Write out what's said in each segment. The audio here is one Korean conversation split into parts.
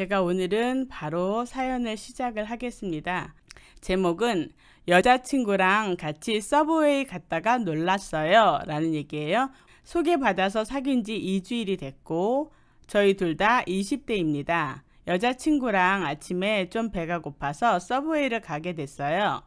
제가 오늘은 바로 사연을 시작을 하겠습니다. 제목은 여자친구랑 같이 서브웨이 갔다가 놀랐어요. 라는 얘기예요. 소개받아서 사귄 지 2주일이 됐고, 저희 둘 다 20대입니다. 여자친구랑 아침에 좀 배가 고파서 서브웨이를 가게 됐어요.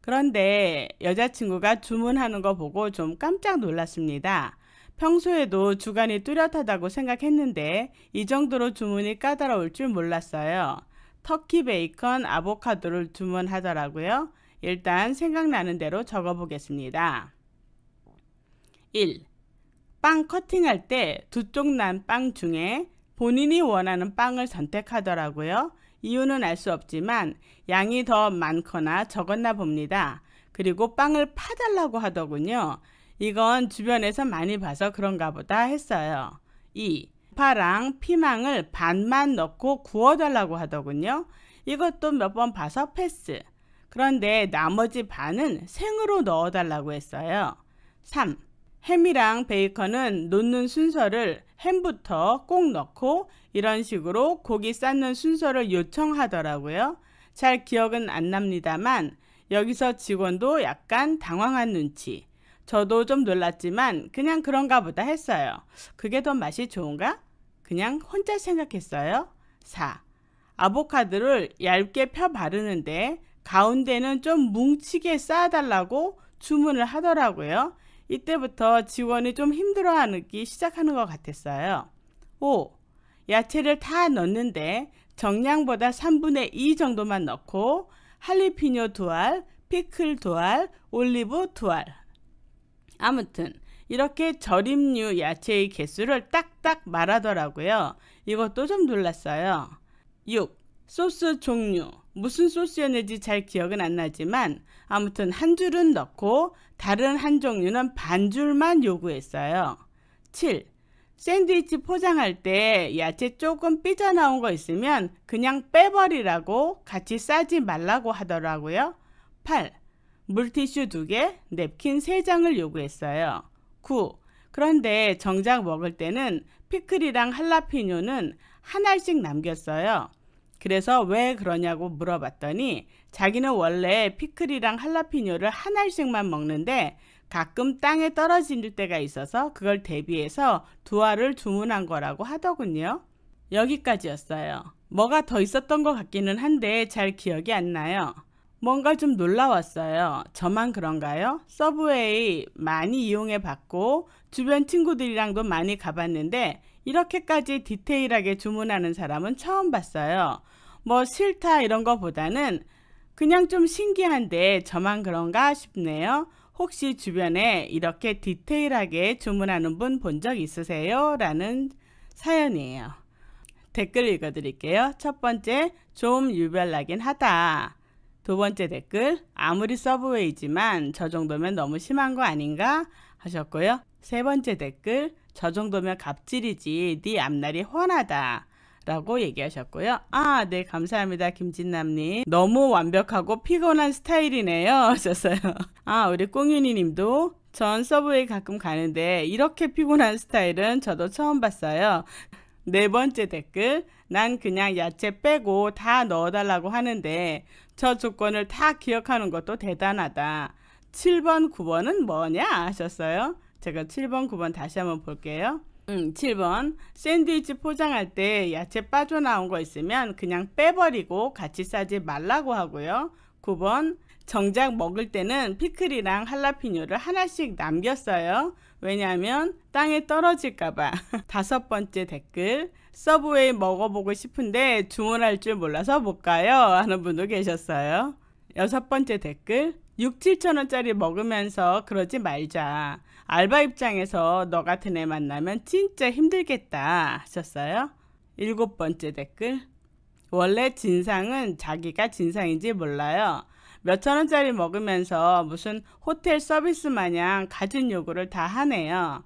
그런데 여자친구가 주문하는 거 보고 좀 깜짝 놀랐습니다. 평소에도 주관이 뚜렷하다고 생각했는데 이 정도로 주문이 까다로울 줄 몰랐어요. 터키 베이컨 아보카도를 주문하더라고요. 일단 생각나는 대로 적어보겠습니다. 1. 빵 커팅할 때 두쪽 난 빵 중에 본인이 원하는 빵을 선택하더라고요. 이유는 알 수 없지만 양이 더 많거나 적었나 봅니다. 그리고 빵을 파달라고 하더군요. 이건 주변에서 많이 봐서 그런가 보다 했어요. 2. 파랑 피망을 반만 넣고 구워달라고 하더군요. 이것도 몇 번 봐서 패스. 그런데 나머지 반은 생으로 넣어달라고 했어요. 3. 햄이랑 베이컨은 놓는 순서를 햄부터 꼭 넣고 이런 식으로 고기 쌓는 순서를 요청하더라고요. 잘 기억은 안 납니다만 여기서 직원도 약간 당황한 눈치. 저도 좀 놀랐지만 그냥 그런가 보다 했어요. 그게 더 맛이 좋은가? 그냥 혼자 생각했어요. 4. 아보카도를 얇게 펴 바르는데 가운데는 좀 뭉치게 쌓아달라고 주문을 하더라고요. 이때부터 지원이좀 힘들어하기 시작하는 것 같았어요. 5. 야채를 다 넣는데 정량보다 3분의 2 정도만 넣고 할리피뇨 두알, 피클 두알, 올리브 두알 아무튼 이렇게 절임류 야채의 개수를 딱딱 말하더라고요. 이것도 좀 놀랐어요. 6. 소스 종류 무슨 소스였는지 잘 기억은 안 나지만 아무튼 한 줄은 넣고 다른 한 종류는 반 줄만 요구했어요. 7. 샌드위치 포장할 때 야채 조금 삐져나온 거 있으면 그냥 빼버리라고 같이 싸지 말라고 하더라고요. 8. 물티슈 두개 냅킨 세장을 요구했어요. 9. 그런데 정작 먹을 때는 피클이랑 할라피뇨는 하나씩 남겼어요. 그래서 왜 그러냐고 물어봤더니 자기는 원래 피클이랑 할라피뇨를 하나씩만 먹는데 가끔 땅에 떨어질 때가 있어서 그걸 대비해서 두 알을 주문한 거라고 하더군요. 여기까지였어요. 뭐가 더 있었던 것 같기는 한데 잘 기억이 안 나요. 뭔가 좀 놀라웠어요. 저만 그런가요? 서브웨이 많이 이용해 봤고 주변 친구들이랑도 많이 가봤는데 이렇게까지 디테일하게 주문하는 사람은 처음 봤어요. 뭐 싫다 이런 거보다는 그냥 좀 신기한데 저만 그런가 싶네요. 혹시 주변에 이렇게 디테일하게 주문하는 분 본 적 있으세요? 라는 사연이에요. 댓글 읽어드릴게요. 첫 번째, 좀 유별나긴 하다. 두 번째 댓글 아무리 서브웨이지만 저 정도면 너무 심한 거 아닌가 하셨고요. 세 번째 댓글 저 정도면 갑질이지 네 앞날이 훤하다 라고 얘기하셨고요. 아, 네, 감사합니다. 김진남님. 너무 완벽하고 피곤한 스타일이네요. 하셨어요. 아, 우리 꽁윤이 님도 전 서브웨이 가끔 가는데 이렇게 피곤한 스타일은 저도 처음 봤어요. 네 번째 댓글. 난 그냥 야채 빼고 다 넣어달라고 하는데 저 조건을 다 기억하는 것도 대단하다. 7번, 9번은 뭐냐 하셨어요? 제가 7번, 9번 다시 한번 볼게요. 음, 7번 샌드위치 포장할 때 야채 빠져나온 거 있으면 그냥 빼버리고 같이 싸지 말라고 하고요. 9번 정작 먹을 때는 피클이랑 할라피뇨를 하나씩 남겼어요. 왜냐하면 땅에 떨어질까봐. 다섯 번째 댓글. 서브웨이 먹어보고 싶은데 주문할 줄 몰라서 못 가요. 하는 분도 계셨어요. 여섯 번째 댓글. 6, 7천원짜리 먹으면서 그러지 말자. 알바 입장에서 너 같은 애 만나면 진짜 힘들겠다. 하셨어요. 일곱 번째 댓글. 원래 진상은 자기가 진상인지 몰라요. 몇천 원짜리 먹으면서 무슨 호텔 서비스 마냥 갖은 요구를 다 하네요.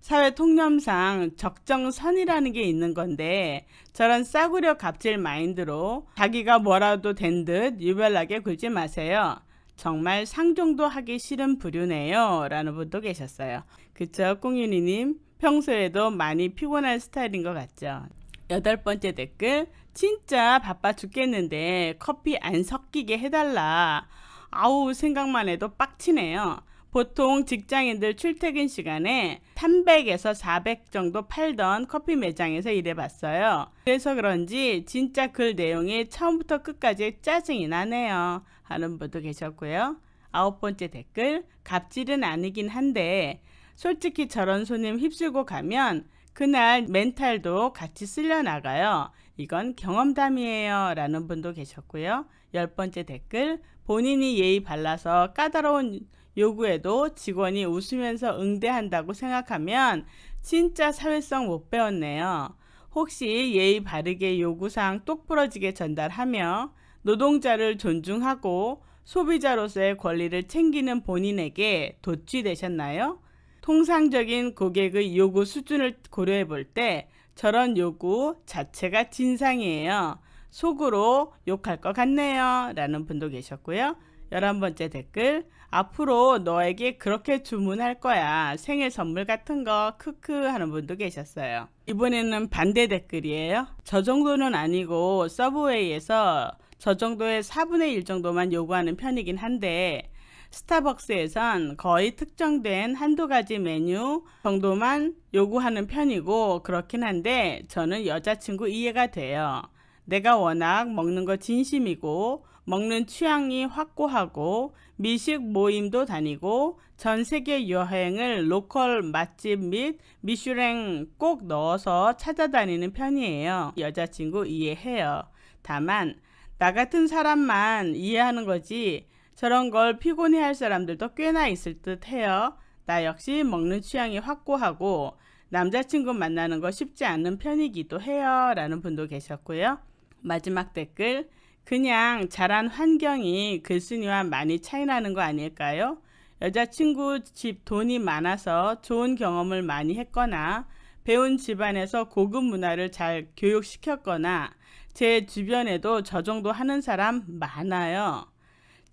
사회 통념상 적정선이라는 게 있는 건데 저런 싸구려 갑질 마인드로 자기가 뭐라도 된 듯 유별나게 굴지 마세요. 정말 상종도 하기 싫은 부류네요. 라는 분도 계셨어요. 그쵸? 꽁윤이님 평소에도 많이 피곤한 스타일인 것 같죠? 여덟 번째 댓글 진짜 바빠 죽겠는데 커피 안 섞이게 해달라. 아우 생각만 해도 빡치네요. 보통 직장인들 출퇴근 시간에 300에서 400 정도 팔던 커피 매장에서 일해봤어요. 그래서 그런지 진짜 글 내용이 처음부터 끝까지 짜증이 나네요. 하는 분도 계셨고요. 아홉 번째 댓글 갑질은 아니긴 한데 솔직히 저런 손님 휩쓸고 가면 그날 멘탈도 같이 쓸려 나가요. 이건 경험담이에요 라는 분도 계셨고요. 열 번째 댓글 본인이 예의 발라서 까다로운 요구에도 직원이 웃으면서 응대한다고 생각하면 진짜 사회성 못 배웠네요. 혹시 예의 바르게 요구사항 똑부러지게 전달하며 노동자를 존중하고 소비자로서의 권리를 챙기는 본인에게 도취되셨나요? 통상적인 고객의 요구 수준을 고려해 볼 때 저런 요구 자체가 진상이에요. 속으로 욕할 것 같네요. 라는 분도 계셨고요. 1 1 번째 댓글 앞으로 너에게 그렇게 주문할 거야. 생일 선물 같은 거 크크 하는 분도 계셨어요. 이번에는 반대 댓글이에요. 저 정도는 아니고 서브웨이에서 저 정도의 4분의 1 정도만 요구하는 편이긴 한데 스타벅스에선 거의 특정된 한두 가지 메뉴 정도만 요구하는 편이고 그렇긴 한데 저는 여자친구 이해가 돼요. 내가 워낙 먹는 거 진심이고 먹는 취향이 확고하고 미식 모임도 다니고 전 세계 여행을 로컬 맛집 및 미슐랭 꼭 넣어서 찾아다니는 편이에요. 여자친구 이해해요. 다만 나 같은 사람만 이해하는 거지 저런 걸 피곤해 할 사람들도 꽤나 있을 듯 해요. 나 역시 먹는 취향이 확고하고 남자친구 만나는 거 쉽지 않은 편이기도 해요. 라는 분도 계셨고요. 마지막 댓글. 그냥 자란 환경이 글쓴이와 많이 차이나는 거 아닐까요? 여자친구 집 돈이 많아서 좋은 경험을 많이 했거나 배운 집안에서 고급 문화를 잘 교육시켰거나 제 주변에도 저 정도 하는 사람 많아요.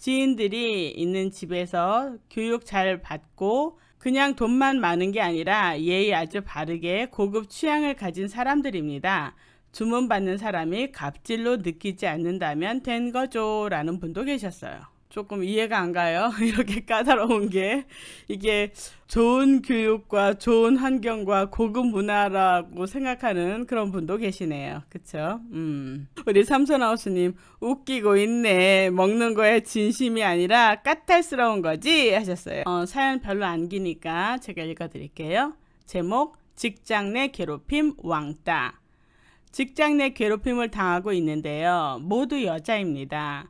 지인들이 있는 집에서 교육 잘 받고 그냥 돈만 많은 게 아니라 예의 아주 바르게 고급 취향을 가진 사람들입니다. 주문받는 사람이 갑질로 느끼지 않는다면 된 거죠 라는 분도 계셨어요. 조금 이해가 안 가요. 이렇게 까다로운 게 이게 좋은 교육과 좋은 환경과 고급 문화라고 생각하는 그런 분도 계시네요. 그쵸? 음. 우리 삼선하우스님 웃기고 있네. 먹는 거에 진심이 아니라 까탈스러운 거지 하셨어요. 어, 사연 별로 안 기니까 제가 읽어드릴게요. 제목 직장 내 괴롭힘 왕따 직장 내 괴롭힘을 당하고 있는데요. 모두 여자입니다.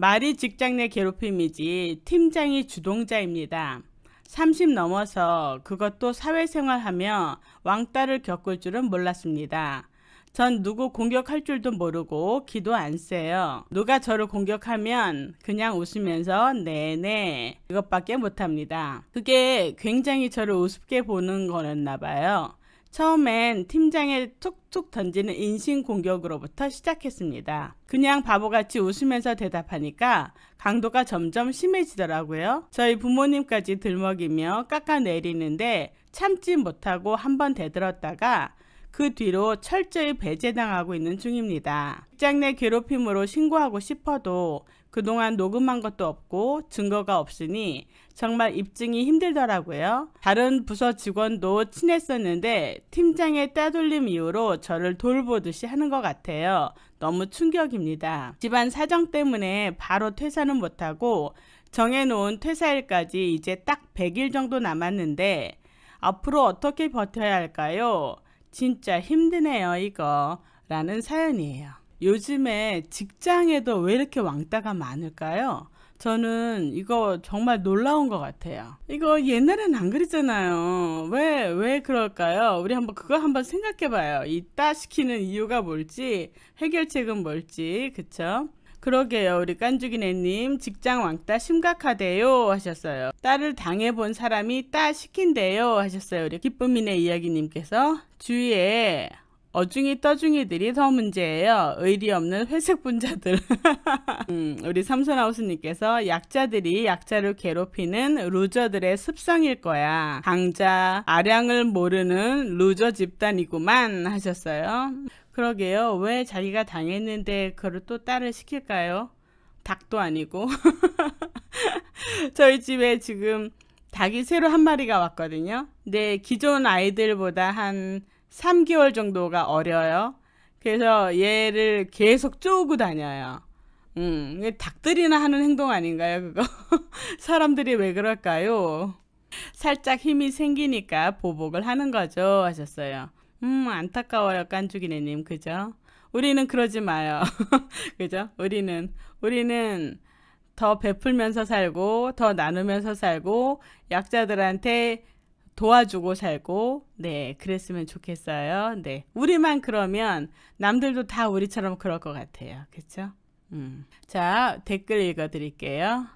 말이 직장 내 괴롭힘이지 팀장이 주동자입니다. 30 넘어서 그것도 사회생활하며 왕따를 겪을 줄은 몰랐습니다. 전 누구 공격할 줄도 모르고 기도 안 세요. 누가 저를 공격하면 그냥 웃으면서 네네 네, 이것밖에 못합니다. 그게 굉장히 저를 우습게 보는 거였나 봐요. 처음엔 팀장의 툭툭 던지는 인신 공격으로부터 시작했습니다. 그냥 바보같이 웃으면서 대답하니까 강도가 점점 심해지더라고요. 저희 부모님까지 들먹이며 깎아내리는데 참지 못하고 한번 대들었다가 그 뒤로 철저히 배제당하고 있는 중입니다. 직장 내 괴롭힘으로 신고하고 싶어도 그동안 녹음한 것도 없고 증거가 없으니 정말 입증이 힘들더라고요. 다른 부서 직원도 친했었는데 팀장의 따돌림 이후로 저를 돌보듯이 하는 것 같아요. 너무 충격입니다. 집안 사정 때문에 바로 퇴사는 못하고 정해놓은 퇴사일까지 이제 딱 100일 정도 남았는데 앞으로 어떻게 버텨야 할까요? 진짜 힘드네요, 이거. 라는 사연이에요. 요즘에 직장에도 왜 이렇게 왕따가 많을까요? 저는 이거 정말 놀라운 것 같아요. 이거 옛날엔 안 그랬잖아요. 왜, 왜 그럴까요? 우리 한번 그거 한번 생각해 봐요. 이 따 시키는 이유가 뭘지, 해결책은 뭘지, 그쵸? 그러게요. 우리 깐죽이네님 직장 왕따 심각하대요 하셨어요. 딸을 당해본 사람이 따 시킨대요 하셨어요. 우리 기쁨이네 이야기님께서 주위에 어중이 떠중이들이 더 문제예요. 의리 없는 회색 분자들. 음, 우리 삼선하우스님께서 약자들이 약자를 괴롭히는 루저들의 습성일 거야. 강자, 아량을 모르는 루저 집단이구만 하셨어요. 그러게요. 왜 자기가 당했는데 그걸 또 딸을 시킬까요? 닭도 아니고. 저희 집에 지금 닭이 새로 한 마리가 왔거든요. 근데 네, 기존 아이들보다 한 3개월 정도가 어려요. 그래서 얘를 계속 쪼고 다녀요. 음, 닭들이나 하는 행동 아닌가요, 그거? 사람들이 왜 그럴까요? 살짝 힘이 생기니까 보복을 하는 거죠. 하셨어요. 음, 안타까워요, 깐죽이네님. 그죠? 우리는 그러지 마요. 그죠? 우리는, 우리는 더 베풀면서 살고, 더 나누면서 살고, 약자들한테 도와주고 살고 네 그랬으면 좋겠어요. 네 우리만 그러면 남들도 다 우리처럼 그럴 것 같아요. 그렇 음. 자 댓글 읽어드릴게요.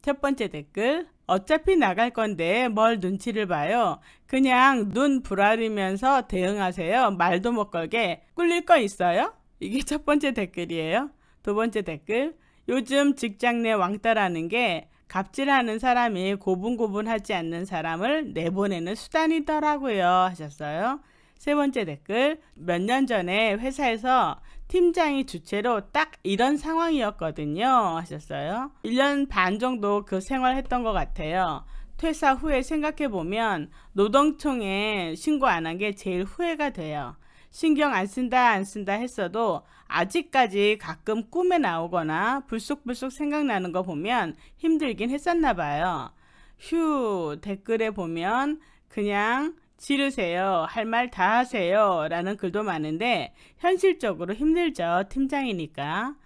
첫 번째 댓글 어차피 나갈 건데 뭘 눈치를 봐요. 그냥 눈 부라리면서 대응하세요. 말도 못 걸게 꿀릴 거 있어요? 이게 첫 번째 댓글이에요. 두 번째 댓글 요즘 직장 내 왕따라는 게 갑질하는 사람이 고분고분하지 않는 사람을 내보내는 수단이더라고요 하셨어요. 세 번째 댓글 몇 년 전에 회사에서 팀장이 주체로 딱 이런 상황이었거든요 하셨어요. 1년 반 정도 그 생활했던 것 같아요. 퇴사 후에 생각해보면 노동청에 신고 안 한 게 제일 후회가 돼요. 신경 안 쓴다 안 쓴다 했어도 아직까지 가끔 꿈에 나오거나 불쑥불쑥 생각나는 거 보면 힘들긴 했었나 봐요. 휴 댓글에 보면 그냥 지르세요. 할 말 다 하세요. 라는 글도 많은데 현실적으로 힘들죠. 팀장이니까.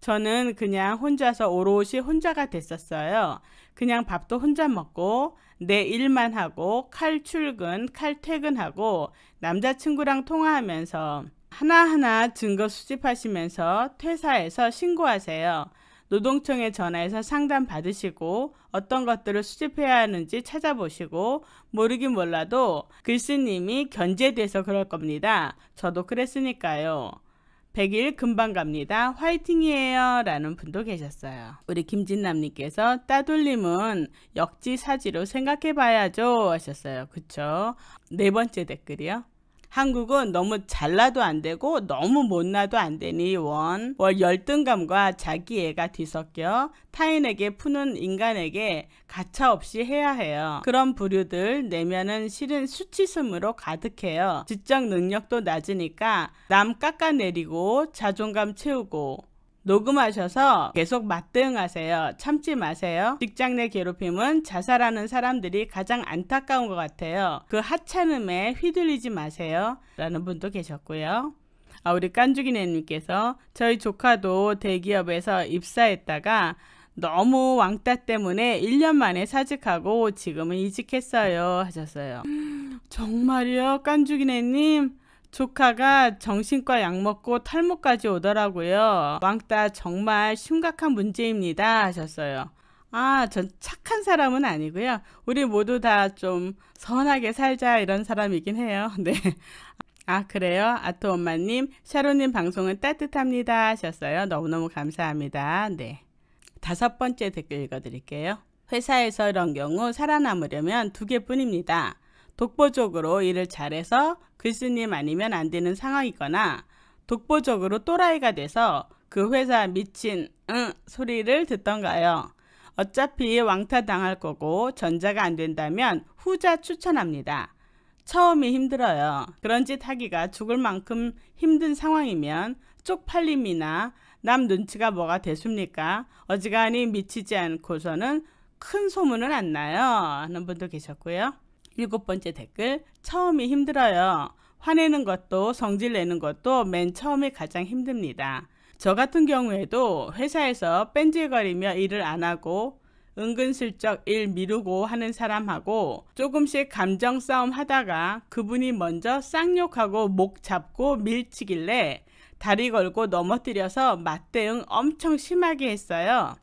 저는 그냥 혼자서 오롯이 혼자가 됐었어요. 그냥 밥도 혼자 먹고 내 일만 하고 칼 출근, 칼 퇴근하고 남자친구랑 통화하면서 하나하나 증거 수집하시면서 퇴사해서 신고하세요. 노동청에 전화해서 상담 받으시고 어떤 것들을 수집해야 하는지 찾아보시고 모르긴 몰라도 글씨님이 견제돼서 그럴 겁니다. 저도 그랬으니까요. 100일 금방 갑니다. 화이팅이에요. 라는 분도 계셨어요. 우리 김진남님께서 따돌림은 역지사지로 생각해 봐야죠. 하셨어요. 그쵸? 네 번째 댓글이요. 한국은 너무 잘나도 안 되고 너무 못나도 안 되니 원, 월 열등감과 자기애가 뒤섞여 타인에게 푸는 인간에게 가차없이 해야 해요. 그런 부류들 내면은 실은 수치심으로 가득해요. 지적 능력도 낮으니까 남 깎아내리고 자존감 채우고 녹음하셔서 계속 맞대응하세요. 참지 마세요. 직장 내 괴롭힘은 자살하는 사람들이 가장 안타까운 것 같아요. 그 하찮음에 휘둘리지 마세요. 라는 분도 계셨고요. 아, 우리 깐죽이네님께서 저희 조카도 대기업에서 입사했다가 너무 왕따 때문에 1년 만에 사직하고 지금은 이직했어요 하셨어요. 정말요 깐죽이네님 조카가 정신과 약 먹고 탈모까지 오더라고요. 왕따 정말 심각한 문제입니다 하셨어요. 아, 전 착한 사람은 아니고요. 우리 모두 다 좀 선하게 살자 이런 사람이긴 해요. 네. 아, 그래요? 아토 엄마님, 샤로님 방송은 따뜻합니다 하셨어요. 너무너무 감사합니다. 네. 다섯 번째 댓글 읽어드릴게요. 회사에서 이런 경우 살아남으려면 두 개뿐입니다. 독보적으로 일을 잘해서 글쓰님 아니면 안 되는 상황이거나 독보적으로 또라이가 돼서 그 회사 미친 응 소리를 듣던가요. 어차피 왕타 당할 거고 전자가 안 된다면 후자 추천합니다. 처음이 힘들어요. 그런 짓 하기가 죽을 만큼 힘든 상황이면 쪽팔림이나 남 눈치가 뭐가 됐습니까? 어지간히 미치지 않고서는 큰 소문은 안 나요. 하는 분도 계셨고요. 일곱 번째 댓글 처음이 힘들어요. 화내는 것도 성질 내는 것도 맨 처음에 가장 힘듭니다. 저 같은 경우에도 회사에서 뺀질거리며 일을 안 하고 은근슬쩍 일 미루고 하는 사람하고 조금씩 감정 싸움 하다가 그분이 먼저 쌍욕하고 목 잡고 밀치길래 다리 걸고 넘어뜨려서 맞대응 엄청 심하게 했어요.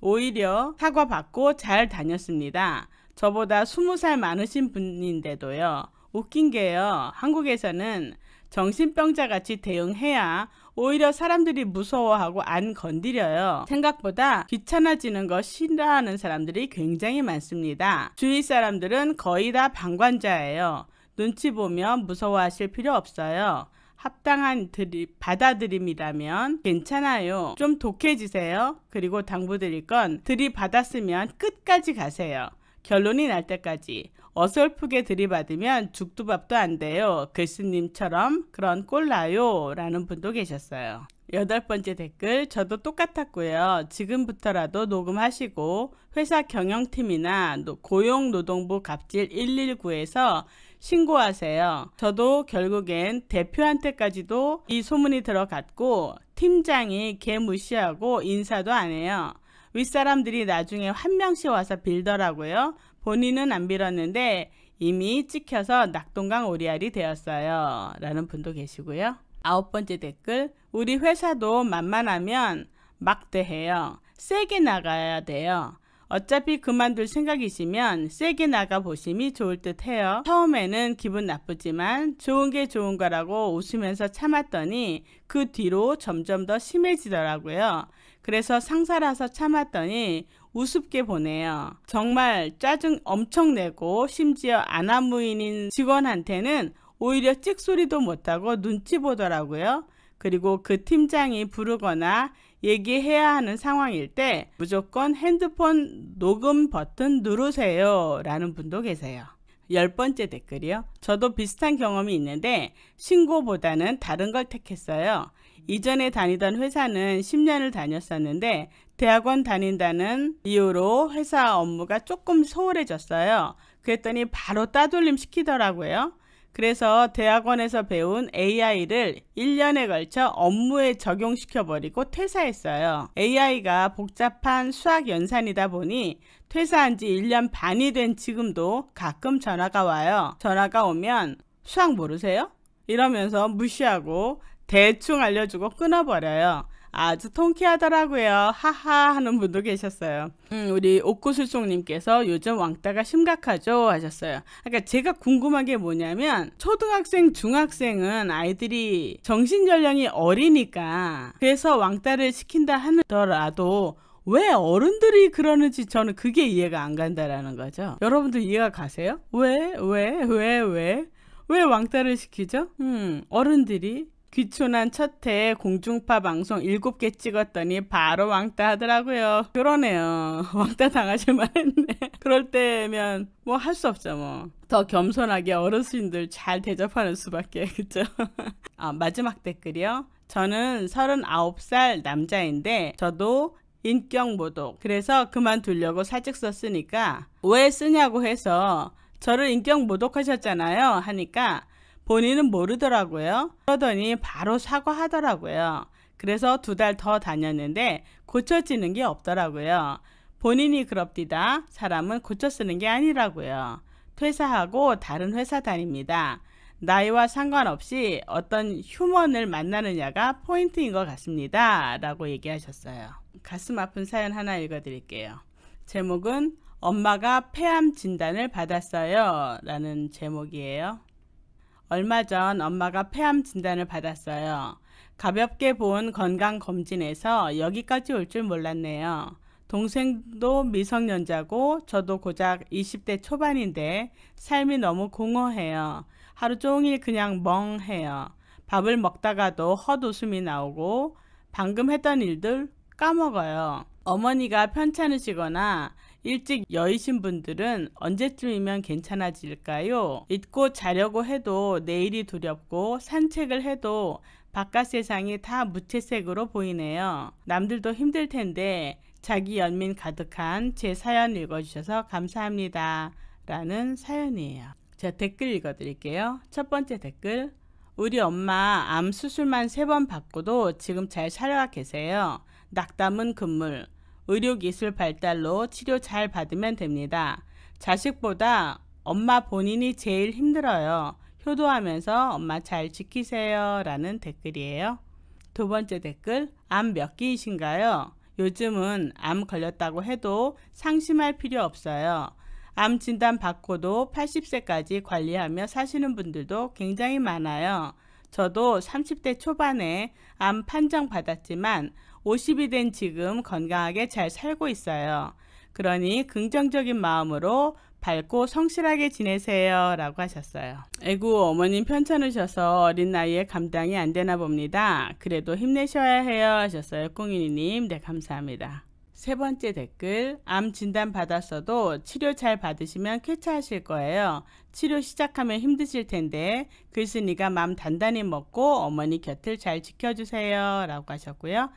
오히려 사과받고 잘 다녔습니다. 저보다 20살 많으신 분인데도요. 웃긴 게요. 한국에서는 정신병자 같이 대응해야 오히려 사람들이 무서워하고 안 건드려요. 생각보다 귀찮아지는 거 싫어하는 사람들이 굉장히 많습니다. 주위 사람들은 거의 다 방관자예요. 눈치 보면 무서워하실 필요 없어요. 합당한 드리, 받아들임이라면 괜찮아요. 좀 독해지세요. 그리고 당부드릴 건 들이받았으면 끝까지 가세요. 결론이 날 때까지 어설프게 들이받으면 죽도 밥도 안 돼요. 글쓴님처럼 그런 꼴라요 라는 분도 계셨어요. 여덟 번째 댓글 저도 똑같았고요. 지금부터라도 녹음하시고 회사 경영팀이나 고용노동부 갑질 119에서 신고하세요. 저도 결국엔 대표한테까지도 이 소문이 들어갔고 팀장이 개 무시하고 인사도 안 해요. 윗사람들이 나중에 한 명씩 와서 빌더라고요. 본인은 안 빌었는데 이미 찍혀서 낙동강 오리알이 되었어요. 라는 분도 계시고요. 아홉 번째 댓글 우리 회사도 만만하면 막대해요. 세게 나가야 돼요. 어차피 그만둘 생각이시면 세게 나가 보심이 좋을 듯 해요. 처음에는 기분 나쁘지만 좋은 게 좋은 거라고 웃으면서 참았더니 그 뒤로 점점 더 심해지더라고요. 그래서 상사라서 참았더니 우습게 보네요. 정말 짜증 엄청 내고 심지어 아나무인인 직원한테는 오히려 찍소리도 못하고 눈치 보더라고요. 그리고 그 팀장이 부르거나 얘기해야 하는 상황일 때 무조건 핸드폰 녹음 버튼 누르세요 라는 분도 계세요. 열 번째 댓글이요. 저도 비슷한 경험이 있는데 신고보다는 다른 걸 택했어요. 이전에 다니던 회사는 10년을 다녔었는데 대학원 다닌다는 이유로 회사 업무가 조금 소홀해졌어요. 그랬더니 바로 따돌림 시키더라고요. 그래서 대학원에서 배운 AI를 1년에 걸쳐 업무에 적용시켜버리고 퇴사했어요. AI가 복잡한 수학 연산이다 보니 퇴사한 지 1년 반이 된 지금도 가끔 전화가 와요. 전화가 오면 수학 모르세요? 이러면서 무시하고 대충 알려주고 끊어버려요. 아주 통쾌하더라고요. 하하 하는 분도 계셨어요. 음, 우리 옥구슬송님께서 요즘 왕따가 심각하죠 하셨어요. 그러니까 제가 궁금한 게 뭐냐면 초등학생, 중학생은 아이들이 정신연령이 어리니까 그래서 왕따를 시킨다 하더라도 왜 어른들이 그러는지 저는 그게 이해가 안 간다라는 거죠. 여러분들 이해가 가세요? 왜? 왜? 왜? 왜? 왜 왕따를 시키죠? 음, 어른들이 귀촌한 첫해 공중파 방송 7개 찍었더니 바로 왕따 하더라고요. 그러네요. 왕따 당하실 만했네. 그럴 때면 뭐 할 수 없죠 뭐. 더 겸손하게 어르신들 잘 대접하는 수밖에 그죠? 아, 마지막 댓글이요. 저는 39살 남자인데 저도 인격모독 그래서 그만두려고 살짝 썼으니까 왜 쓰냐고 해서 저를 인격모독하셨잖아요 하니까 본인은 모르더라고요. 그러더니 바로 사과하더라고요. 그래서 두 달 더 다녔는데 고쳐지는 게 없더라고요. 본인이 그럽디다. 사람은 고쳐 쓰는 게 아니라고요. 퇴사하고 다른 회사 다닙니다. 나이와 상관없이 어떤 휴먼을 만나느냐가 포인트인 것 같습니다. 라고 얘기하셨어요. 가슴 아픈 사연 하나 읽어드릴게요. 제목은 엄마가 폐암 진단을 받았어요. 라는 제목이에요. 얼마 전 엄마가 폐암 진단을 받았어요. 가볍게 본 건강검진에서 여기까지 올 줄 몰랐네요. 동생도 미성년자고 저도 고작 20대 초반인데 삶이 너무 공허해요. 하루 종일 그냥 멍해요. 밥을 먹다가도 헛웃음이 나오고 방금 했던 일들 까먹어요. 어머니가 편찮으시거나 일찍 여의신 분들은 언제쯤이면 괜찮아질까요? 잊고 자려고 해도 내일이 두렵고 산책을 해도 바깥 세상이 다 무채색으로 보이네요. 남들도 힘들 텐데 자기 연민 가득한 제 사연 읽어주셔서 감사합니다. 라는 사연이에요. 제 댓글 읽어드릴게요. 첫 번째 댓글. 우리 엄마 암 수술만 세 번 받고도 지금 잘 살아와 계세요. 낙담은 금물. 의료기술 발달로 치료 잘 받으면 됩니다. 자식보다 엄마 본인이 제일 힘들어요. 효도하면서 엄마 잘 지키세요. 라는 댓글이에요. 두 번째 댓글, 암 몇 기이신가요? 요즘은 암 걸렸다고 해도 상심할 필요 없어요. 암 진단 받고도 80세까지 관리하며 사시는 분들도 굉장히 많아요. 저도 30대 초반에 암 판정 받았지만 50이 된 지금 건강하게 잘 살고 있어요. 그러니 긍정적인 마음으로 밝고 성실하게 지내세요 라고 하셨어요. 에구 어머님 편찮으셔서 어린 나이에 감당이 안 되나 봅니다. 그래도 힘내셔야 해요 하셨어요. 꽁이님 니네 감사합니다. 세 번째 댓글 암 진단 받았어도 치료 잘 받으시면 쾌차하실 거예요. 치료 시작하면 힘드실 텐데 글쓴이가 맘 단단히 먹고 어머니 곁을 잘 지켜주세요 라고 하셨고요.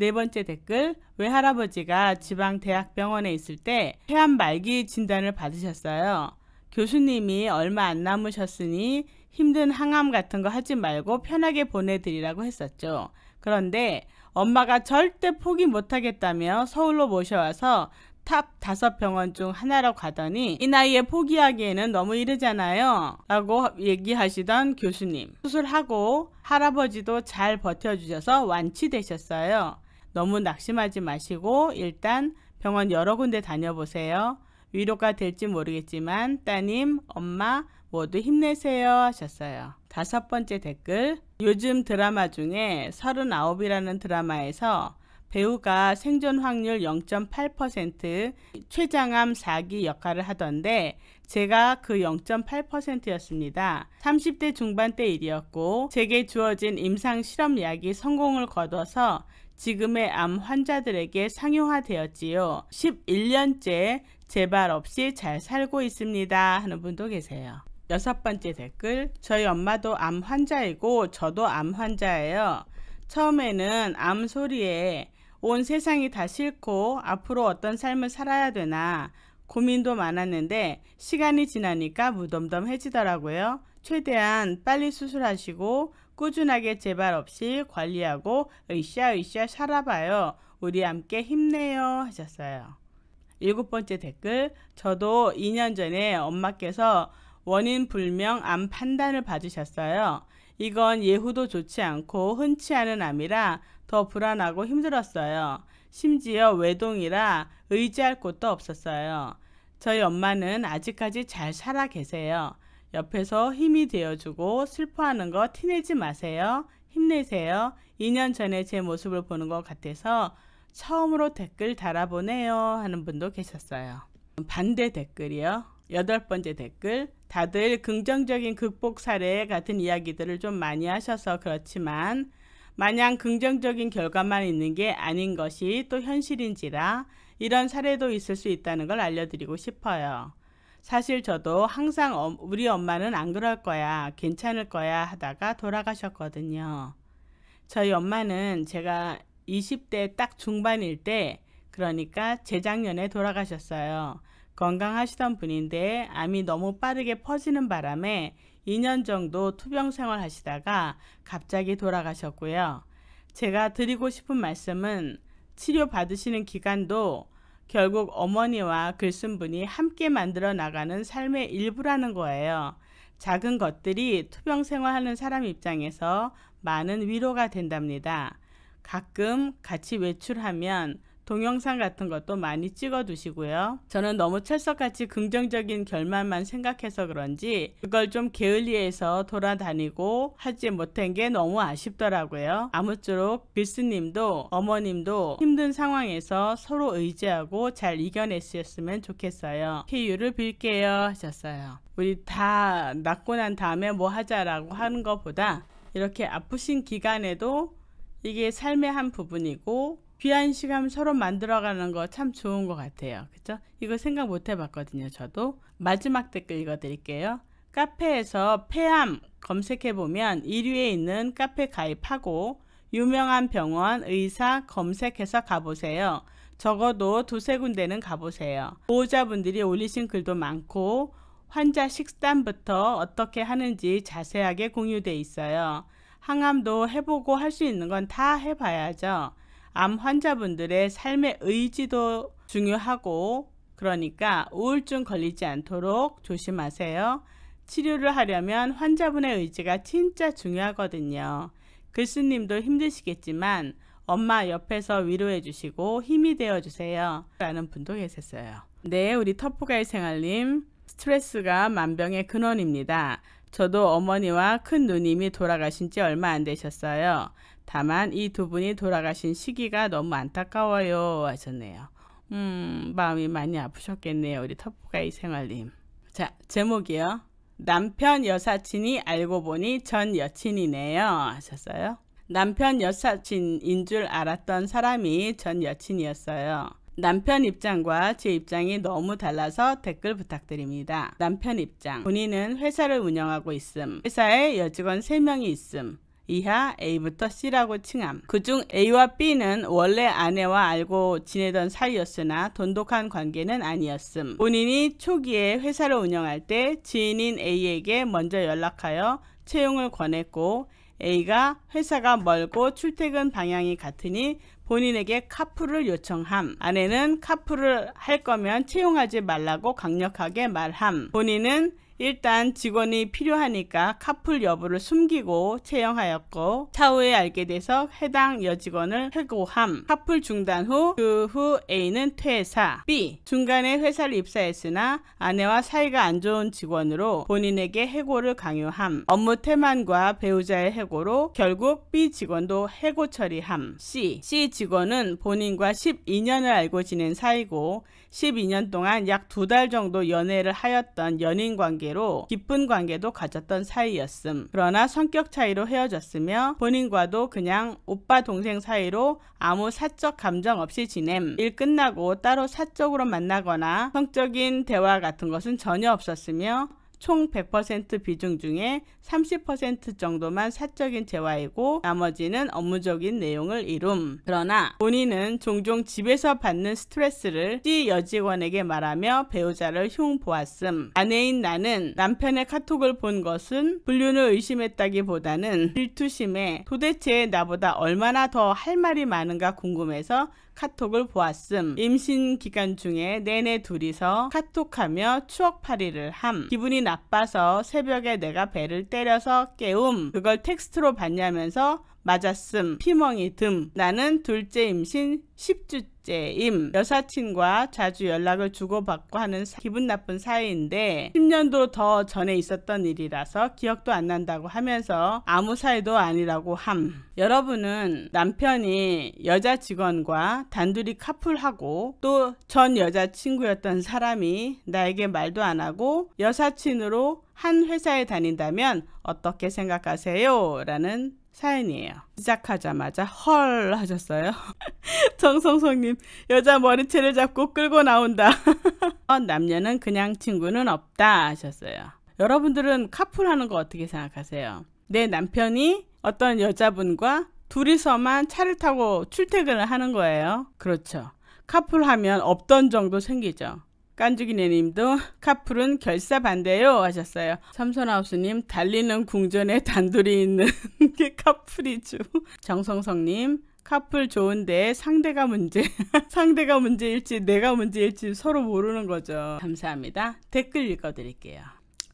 네 번째 댓글 외할아버지가 지방 대학병원에 있을 때 폐암 말기 진단을 받으셨어요. 교수님이 얼마 안 남으셨으니 힘든 항암 같은 거 하지 말고 편하게 보내드리라고 했었죠. 그런데 엄마가 절대 포기 못하겠다며 서울로 모셔와서 탑 다섯 병원 중하나로 가더니 이 나이에 포기하기에는 너무 이르잖아요 라고 얘기하시던 교수님 수술하고 할아버지도 잘 버텨주셔서 완치되셨어요 너무 낙심하지 마시고 일단 병원 여러 군데 다녀보세요. 위로가 될지 모르겠지만 따님, 엄마 모두 힘내세요 하셨어요. 다섯 번째 댓글 요즘 드라마 중에 39이라는 드라마에서 배우가 생존 확률 0.8%최장암 4기 역할을 하던데 제가 그 0.8%였습니다. 30대 중반대 일이었고 제게 주어진 임상 실험 약이 성공을 거둬서 지금의 암 환자들에게 상용화되었지요. 11년째 재발 없이 잘 살고 있습니다. 하는 분도 계세요. 여섯 번째 댓글 저희 엄마도 암 환자이고 저도 암 환자예요. 처음에는 암 소리에 온 세상이 다 싫고 앞으로 어떤 삶을 살아야 되나 고민도 많았는데 시간이 지나니까 무덤덤해지더라고요. 최대한 빨리 수술하시고 꾸준하게 재발 없이 관리하고 으쌰으쌰 살아봐요. 우리 함께 힘내요 하셨어요. 일곱 번째 댓글 저도 2년 전에 엄마께서 원인 불명 암 판단을 받으셨어요 이건 예후도 좋지 않고 흔치 않은 암이라 더 불안하고 힘들었어요. 심지어 외동이라 의지할 곳도 없었어요. 저희 엄마는 아직까지 잘 살아 계세요. 옆에서 힘이 되어주고 슬퍼하는 거 티내지 마세요. 힘내세요. 2년 전에 제 모습을 보는 것 같아서 처음으로 댓글 달아보네요 하는 분도 계셨어요. 반대 댓글이요. 여덟 번째 댓글. 다들 긍정적인 극복 사례 같은 이야기들을 좀 많이 하셔서 그렇지만 마냥 긍정적인 결과만 있는 게 아닌 것이 또 현실인지라 이런 사례도 있을 수 있다는 걸 알려드리고 싶어요. 사실 저도 항상 우리 엄마는 안 그럴 거야, 괜찮을 거야 하다가 돌아가셨거든요. 저희 엄마는 제가 20대 딱 중반일 때 그러니까 재작년에 돌아가셨어요. 건강하시던 분인데 암이 너무 빠르게 퍼지는 바람에 2년 정도 투병 생활 하시다가 갑자기 돌아가셨고요. 제가 드리고 싶은 말씀은 치료 받으시는 기간도 결국 어머니와 글쓴분이 함께 만들어 나가는 삶의 일부라는 거예요. 작은 것들이 투병 생활하는 사람 입장에서 많은 위로가 된답니다. 가끔 같이 외출하면 동영상 같은 것도 많이 찍어 두시고요. 저는 너무 철석같이 긍정적인 결말만 생각해서 그런지 그걸 좀 게을리해서 돌아다니고 하지 못한 게 너무 아쉽더라고요. 아무쪼록 빌스님도 어머님도 힘든 상황에서 서로 의지하고 잘 이겨내셨으면 좋겠어요. 희유를 빌게요 하셨어요. 우리 다 낫고 난 다음에 뭐 하자라고 하는 것보다 이렇게 아프신 기간에도 이게 삶의 한 부분이고 귀한 시간 서로 만들어가는 거 참 좋은 것 같아요. 그쵸 이거 생각 못 해봤거든요. 저도. 마지막 댓글 읽어드릴게요. 카페에서 폐암 검색해보면 1위에 있는 카페 가입하고 유명한 병원, 의사 검색해서 가보세요. 적어도 두세 군데는 가보세요. 보호자분들이 올리신 글도 많고 환자 식단부터 어떻게 하는지 자세하게 공유돼 있어요. 항암도 해보고 할 수 있는 건 다 해봐야죠. 암 환자분들의 삶의 의지도 중요하고 그러니까 우울증 걸리지 않도록 조심하세요. 치료를 하려면 환자분의 의지가 진짜 중요하거든요. 글스님도 힘드시겠지만 엄마 옆에서 위로해 주시고 힘이 되어 주세요. 라는 분도 계셨어요. 네, 우리 터프가이 생활님 스트레스가 만병의 근원입니다. 저도 어머니와 큰 누님이 돌아가신 지 얼마 안 되셨어요. 다만 이 두 분이 돌아가신 시기가 너무 안타까워요 하셨네요. 음 마음이 많이 아프셨겠네요 우리 터프가이 생활님. 자 제목이요. 남편 여사친이 알고 보니 전 여친이네요 하셨어요. 남편 여사친인 줄 알았던 사람이 전 여친이었어요. 남편 입장과 제 입장이 너무 달라서 댓글 부탁드립니다. 남편 입장. 본인은 회사를 운영하고 있음. 회사에 여직원 3명이 있음. 이하 A부터 C라고 칭함. 그 중 A와 B는 원래 아내와 알고 지내던 사이였으나 돈독한 관계는 아니었음. 본인이 초기에 회사를 운영할 때 지인인 A에게 먼저 연락하여 채용을 권했고 A가 회사가 멀고 출퇴근 방향이 같으니 본인에게 카풀을 요청함. 아내는 카풀을 할 거면 채용하지 말라고 강력하게 말함. 본인은 일단 직원이 필요하니까 카풀 여부를 숨기고 채용하였고 차후에 알게 돼서 해당 여직원을 해고함 카풀 중단 후 그후 그 A는 퇴사 B 중간에 회사를 입사했으나 아내와 사이가 안 좋은 직원으로 본인에게 해고를 강요함 업무 태만과 배우자의 해고로 결국 B 직원도 해고 처리함 C C 직원은 본인과 12년을 알고 지낸 사이고 12년 동안 약 두 달 정도 연애를 하였던 연인 관계로 기쁜 관계도 가졌던 사이였음. 그러나 성격 차이로 헤어졌으며 본인과도 그냥 오빠 동생 사이로 아무 사적 감정 없이 지냄. 일 끝나고 따로 사적으로 만나거나 성적인 대화 같은 것은 전혀 없었으며 총100% 비중 중에 30% 정도만 사적인 재화이고 나머지는 업무적인 내용을 이룸. 그러나 본인은 종종 집에서 받는 스트레스를 C 여직원에게 말하며 배우자를 흉 보았음. 아내인 나는 남편의 카톡을 본 것은 불륜을 의심했다기보다는 질투심에 도대체 나보다 얼마나 더 할 말이 많은가 궁금해서 카톡을 보았음. 임신 기간 중에 내내 둘이서 카톡하며 추억팔이를 함. 기분이 나빠서 새벽에 내가 배를 때려서 깨움. 그걸 텍스트로 봤냐면서 맞았음, 피멍이 듬, 나는 둘째 임신 10주째임, 여사친과 자주 연락을 주고받고 하는 사, 기분 나쁜 사이인데 10년도 더 전에 있었던 일이라서 기억도 안 난다고 하면서 아무 사이도 아니라고 함. 여러분은 남편이 여자 직원과 단둘이 카풀하고 또 전 여자친구였던 사람이 나에게 말도 안 하고 여사친으로 한 회사에 다닌다면 어떻게 생각하세요? 라는 사연이에요. 시작하자마자 헐 하셨어요. 정성성님 여자 머리채를 잡고 끌고 나온다. 어, 남녀는 그냥 친구는 없다 하셨어요. 여러분들은 카풀하는 거 어떻게 생각하세요? 내 남편이 어떤 여자분과 둘이서만 차를 타고 출퇴근을 하는 거예요. 그렇죠. 카풀하면 없던 정도 생기죠. 깐죽이네님도 카풀은 결사 반대요 하셨어요. 삼선하우스님 달리는 궁전에 단둘이 있는 게 카풀이죠. 정성성님 카풀 좋은데 상대가 문제 상대가 문제일지 내가 문제일지 서로 모르는 거죠. 감사합니다. 댓글 읽어드릴게요.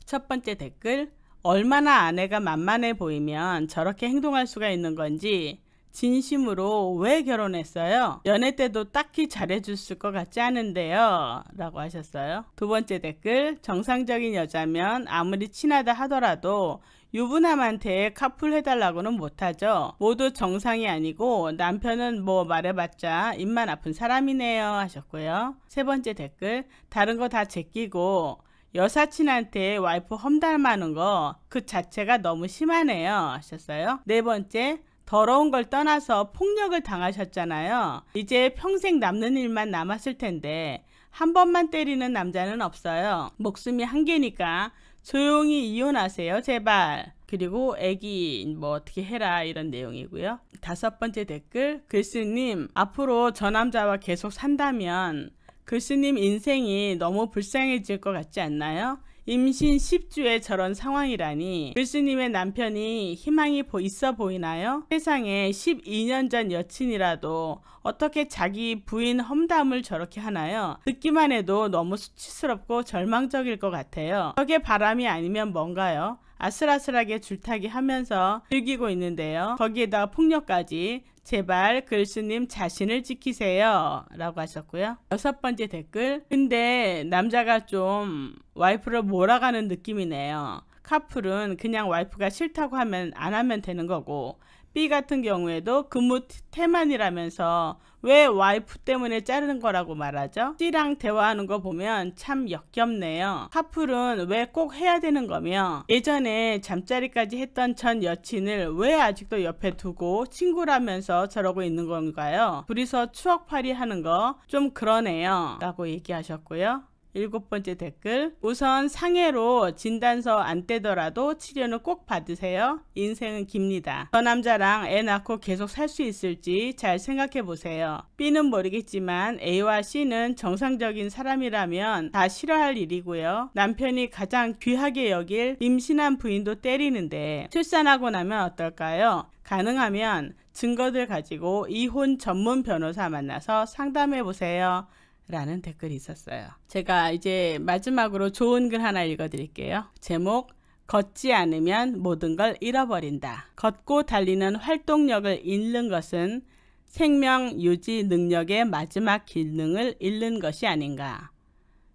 첫 번째 댓글 얼마나 아내가 만만해 보이면 저렇게 행동할 수가 있는 건지 진심으로 왜 결혼했어요? 연애 때도 딱히 잘해줬을 것 같지 않은데요. 라고 하셨어요. 두 번째 댓글 정상적인 여자면 아무리 친하다 하더라도 유부남한테 카풀 해달라고는 못하죠. 모두 정상이 아니고 남편은 뭐 말해봤자 입만 아픈 사람이네요 하셨고요. 세 번째 댓글 다른 거 다 제끼고 여사친한테 와이프 험담하는 거 그 자체가 너무 심하네요 하셨어요. 네 번째 더러운 걸 떠나서 폭력을 당하셨잖아요. 이제 평생 남는 일만 남았을 텐데 한 번만 때리는 남자는 없어요. 목숨이 한 개니까 조용히 이혼하세요 제발. 그리고 애기 뭐 어떻게 해라 이런 내용이고요. 다섯 번째 댓글 글쓰님 앞으로 저 남자와 계속 산다면 글쓰님 인생이 너무 불쌍해질 것 같지 않나요? 임신 10주에 저런 상황이라니 교수님의 남편이 희망이 있어 보이나요? 세상에 12년 전 여친이라도 어떻게 자기 부인 험담을 저렇게 하나요? 듣기만 해도 너무 수치스럽고 절망적일 것 같아요. 저게 바람이 아니면 뭔가요? 아슬아슬하게 줄타기 하면서 즐기고 있는데요. 거기에다가 폭력까지 제발 글스님 자신을 지키세요 라고 하셨고요. 여섯 번째 댓글 근데 남자가 좀 와이프를 몰아가는 느낌이네요. 카풀은 그냥 와이프가 싫다고 하면 안 하면 되는 거고 B 같은 경우에도 근무 태만이라면서 왜 와이프 때문에 자르는 거라고 말하죠? C랑 대화하는 거 보면 참 역겹네요. 카풀은 왜 꼭 해야 되는 거며 예전에 잠자리까지 했던 전 여친을 왜 아직도 옆에 두고 친구라면서 저러고 있는 건가요? 둘이서 추억팔이 하는 거 좀 그러네요. 라고 얘기하셨고요. 일곱 번째 댓글. 우선 상해로 진단서 안 떼더라도 치료는 꼭 받으세요. 인생은 깁니다. 저 남자랑 애 낳고 계속 살 수 있을지 잘 생각해 보세요. B는 모르겠지만 A와 C는 정상적인 사람이라면 다 싫어할 일이고요. 남편이 가장 귀하게 여길 임신한 부인도 때리는데 출산하고 나면 어떨까요? 가능하면 증거들 가지고 이혼 전문 변호사 만나서 상담해 보세요. 라는 댓글이 있었어요. 제가 이제 마지막으로 좋은 글 하나 읽어드릴게요. 제목, 걷지 않으면 모든 걸 잃어버린다. 걷고 달리는 활동력을 잃는 것은 생명 유지 능력의 마지막 기능을 잃는 것이 아닌가.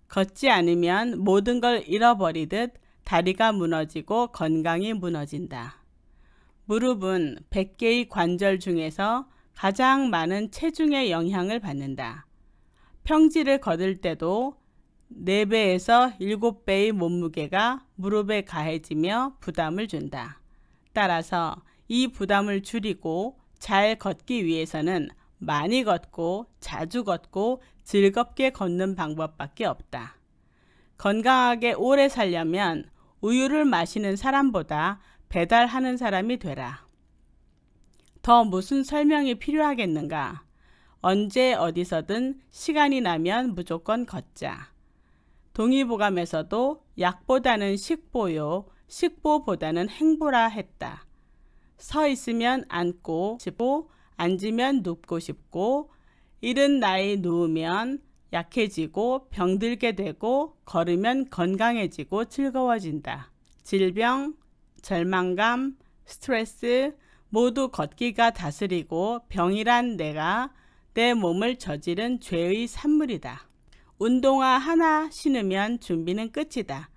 걷지 않으면 모든 걸 잃어버리듯 다리가 무너지고 건강이 무너진다. 무릎은 100개의 관절 중에서 가장 많은 체중의 영향을 받는다. 평지를 걷을 때도 4배에서 7배의 몸무게가 무릎에 가해지며 부담을 준다. 따라서 이 부담을 줄이고 잘 걷기 위해서는 많이 걷고 자주 걷고 즐겁게 걷는 방법밖에 없다. 건강하게 오래 살려면 우유를 마시는 사람보다 배달하는 사람이 되라. 더 무슨 설명이 필요하겠는가? 언제 어디서든 시간이 나면 무조건 걷자. 동의보감에서도 약보다는 식보요, 식보보다는 행보라 했다. 서 있으면 앉고 싶고, 앉으면 눕고 싶고, 이른 나이 누우면 약해지고 병들게 되고 걸으면 건강해지고 즐거워진다. 질병, 절망감, 스트레스 모두 걷기가 다스리고 병이란 내가 내 몸을 저지른 죄의 산물이다. 운동화 하나 신으면 준비는 끝이다.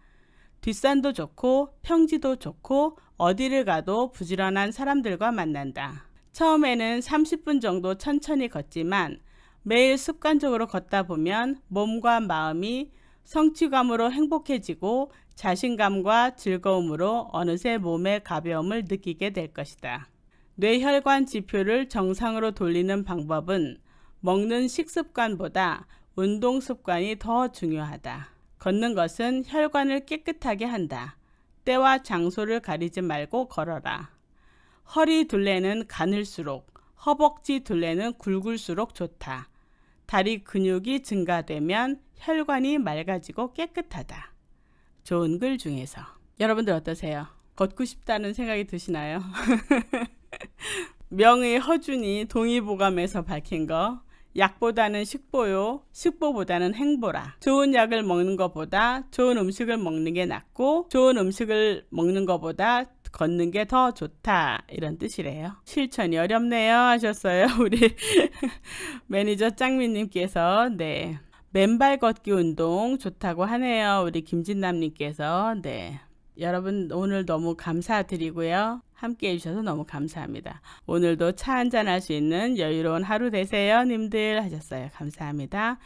뒷산도 좋고 평지도 좋고 어디를 가도 부지런한 사람들과 만난다. 처음에는 30분 정도 천천히 걷지만 매일 습관적으로 걷다 보면 몸과 마음이 성취감으로 행복해지고 자신감과 즐거움으로 어느새 몸의 가벼움을 느끼게 될 것이다. 뇌혈관 지표를 정상으로 돌리는 방법은 먹는 식습관보다 운동 습관이 더 중요하다. 걷는 것은 혈관을 깨끗하게 한다. 때와 장소를 가리지 말고 걸어라. 허리 둘레는 가늘수록, 허벅지 둘레는 굵을수록 좋다. 다리 근육이 증가되면 혈관이 맑아지고 깨끗하다. 좋은 글 중에서. 여러분들 어떠세요? 걷고 싶다는 생각이 드시나요? 명의 허준이 동의보감에서 밝힌 거 약보다는 식보요, 식보보다는 행보라. 좋은 약을 먹는 것보다 좋은 음식을 먹는 게 낫고 좋은 음식을 먹는 것보다 걷는 게 더 좋다 이런 뜻이래요. 실천이 어렵네요 하셨어요. 우리 매니저 짱미님께서 네 맨발 걷기 운동 좋다고 하네요. 우리 김진남님께서 네 여러분 오늘 너무 감사드리고요. 함께 해주셔서 너무 감사합니다. 오늘도 차 한잔 할 수 있는 여유로운 하루 되세요, 님들 하셨어요. 감사합니다.